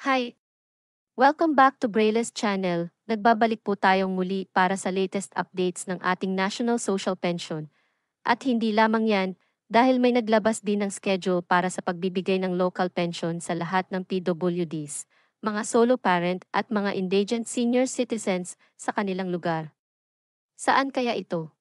Hi! Welcome back to Braille's channel. Nagbabalik po tayong muli para sa latest updates ng ating National Social Pension. At hindi lamang yan, dahil may naglabas din ng schedule para sa pagbibigay ng local pension sa lahat ng PWDs, mga solo parent at mga indigent senior citizens sa kanilang lugar. Saan kaya ito?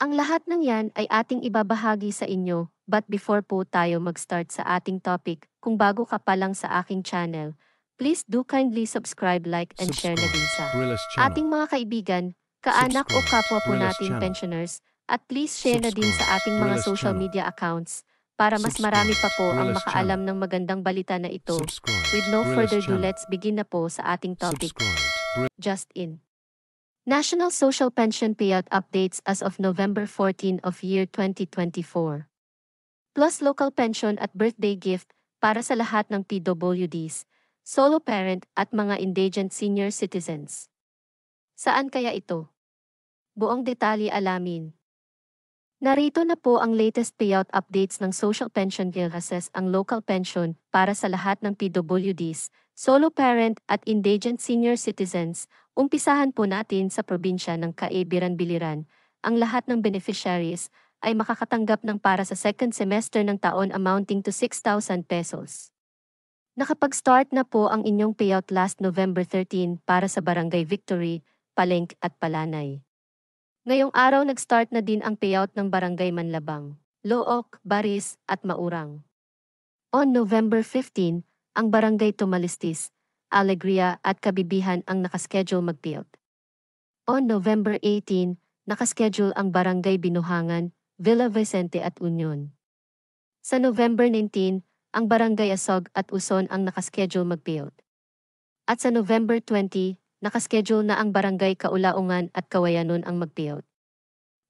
Ang lahat ng yan ay ating ibabahagi sa inyo But before po tayo mag-start sa ating topic, kung bago ka pa lang sa aking channel, please do kindly subscribe, like, and subscribe. share na din sa ating mga kaibigan, kaanak subscribe. o kapwa po Brillis natin channel. pensioners, at please share subscribe. na din sa ating mga Brillis social channel. media accounts para mas subscribe. marami pa po Brillis ang makaalam channel. ng magandang balita na ito. Subscribe. With no Brillis further ado, let's begin na po sa ating topic. Just in. National Social Pension Payout Updates as of November 14 of year 2024 plus local pension at birthday gift para sa lahat ng PWDs, solo parent at mga indigent senior citizens. Saan kaya ito? Buong detalye alamin. Narito na po ang latest payout updates ng Social Pension Will Assess ang local pension para sa lahat ng PWDs, solo parent at indigent senior citizens. Umpisahan po natin sa probinsya ng Kaibiran-Biliran, ang lahat ng beneficiaries ay makakatanggap ng para sa second semester ng taon amounting to 6,000 pesos. Nakapag-start na po ang inyong payout last November 13 para sa Barangay Victory, Palengk at Palanay. Ngayong araw nag-start na din ang payout ng Barangay Manlabang, Look, Baris at Maurang. On November 15, ang Barangay Tumalistis, Alegria at Kabibihan ang nakaschedule mag-payout. On November 18, nakaschedule ang Barangay Binuhangan, Villa Vicente at Union. Sa November 19, ang barangay Asog at Uson ang nakaschedule magpiyot. At sa November 20, nakaschedule na ang barangay Kaulaungan at Kawayanon ang mag magpiyot.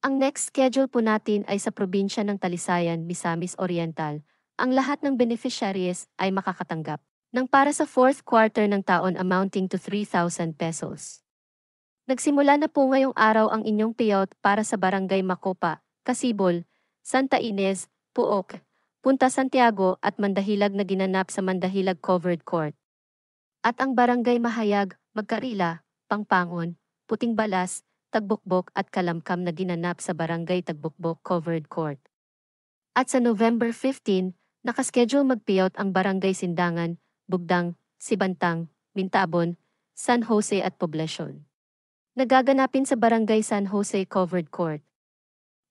Ang next schedule po natin ay sa probinsya ng Talisayan, Misamis Oriental. Ang lahat ng beneficiaries ay makakatanggap ng para sa fourth quarter ng taon amounting to 3,000 pesos. Nagsimula na po ngayong araw ang inyong payout para sa Barangay Makopa, Kasibol, Santa Ines, Puok, Punta Santiago at Mandahilag na ginanap sa Mandahilag Covered Court. At ang Barangay Mahayag, Magkarila, Pangpangon, Puting Balas, Tagbukbok at Kalamkam na ginanap sa Barangay Tagbukbok Covered Court. At sa November 15, nakaschedule magpiyot ang Barangay Sindangan, Bugdang, Sibantang, Mintabon, San Jose at Poblacion. Nagaganapin sa Barangay San Jose Covered Court.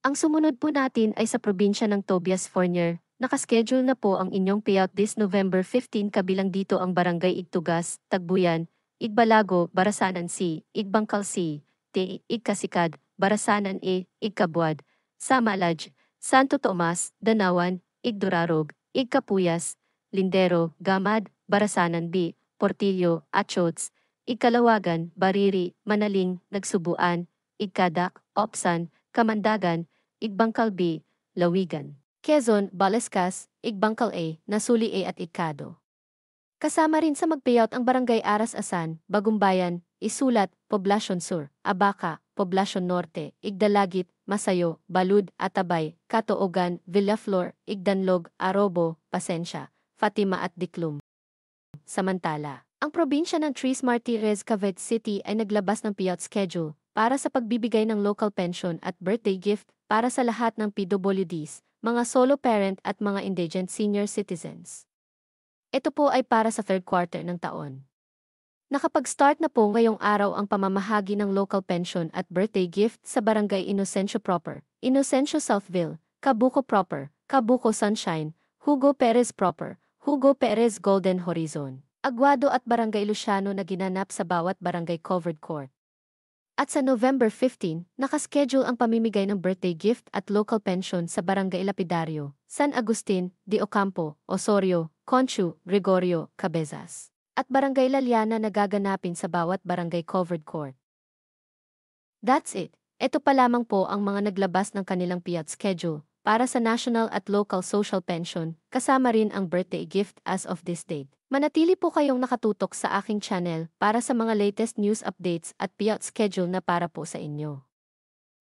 Ang sumunod po natin ay sa probinsya ng Tobias Fornier. Nakaschedule na po ang inyong payout this November 15 kabilang dito ang Barangay Igtugas, Tagbuyan, Igbalago, Barasanan C, Igbangkal C, T, Igkasikad, Barasanan E, Igkabuad, Samalaj, Santo Tomas, Danawan, Igdurarog, Igkapuyas, Lindero, Gamad, Barasanan B, Portillo, Achots, Igkalawagan, Bariri, Manaling, Nagsubuan, Igkadak, Opsan, Kamandagan, Igbangkal B, Lawigan. Quezon, Balaskas, Igbangkal A, Nasuli A at Ikado. Kasama rin sa magpayout ang Barangay Aras Asan, Bagumbayan, Isulat, Poblacion Sur, Abaca, Poblacion Norte, Igdalagit, Masayo, Balud, Atabay, Katoogan, Villaflor, Igdanlog, Arobo, Pasensya, Fatima at Diklum. Samantala, ang probinsya ng Tris Martires Cavite City ay naglabas ng payout schedule para sa pagbibigay ng local pension at birthday gift para sa lahat ng PWDs, mga solo parent at mga indigent senior citizens. Ito po ay para sa third quarter ng taon. Nakapag-start na po ngayong araw ang pamamahagi ng local pension at birthday gift sa Barangay Inocencio Proper, Inocencio Southville, Kabuko Proper, Kabuko Sunshine, Hugo Perez Proper, Hugo Perez Golden Horizon, Aguado at Barangay Luciano na ginanap sa bawat barangay covered court. At sa November 15, nakaschedule ang pamimigay ng birthday gift at local pension sa Barangay Lapidario, San Agustin, de Ocampo, Osorio, Conchu, Gregorio, Cabezas. At Barangay Laliana na gaganapin sa bawat barangay covered court. That's it. Ito pa lamang po ang mga naglabas ng kanilang piat schedule para sa national at local social pension, kasama rin ang birthday gift as of this date. Manatili po kayong nakatutok sa aking channel para sa mga latest news updates at payout schedule na para po sa inyo.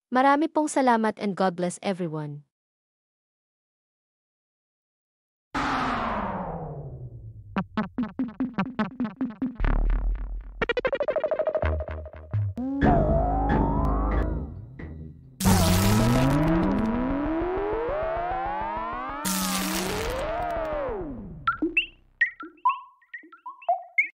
Marami pong salamat and God bless everyone.